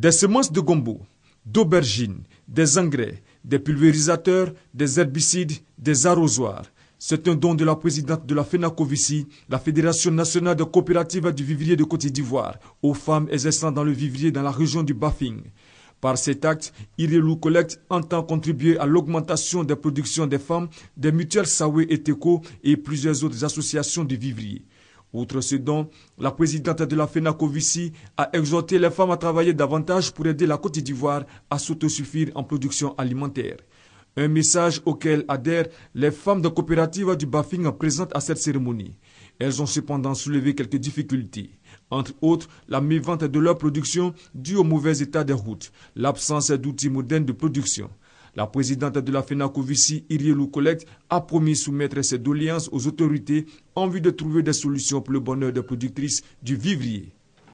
Des semences de gombo, d'aubergines, des engrais, des pulvérisateurs, des herbicides, des arrosoirs. C'est un don de la présidente de la FENACOVICI, la Fédération nationale de coopératives du vivrier de Côte d'Ivoire, aux femmes exerçant dans le vivrier dans la région du Bafing. Par cet acte, Irelou Collect entend contribuer à l'augmentation des productions des femmes, des mutuelles Sawe et Teco et plusieurs autres associations de vivriers. Outre ce don, la présidente de la FENACOVICI a exhorté les femmes à travailler davantage pour aider la Côte d'Ivoire à s'autosuffire en production alimentaire. Un message auquel adhèrent les femmes de coopératives du Bafing présentes à cette cérémonie. Elles ont cependant soulevé quelques difficultés, entre autres la mévente de leur production due au mauvais état des routes, l'absence d'outils modernes de production, la présidente de la FENACOVICI, Irielou Collect, a promis soumettre ses doléances aux autorités en vue de trouver des solutions pour le bonheur des productrices du vivrier.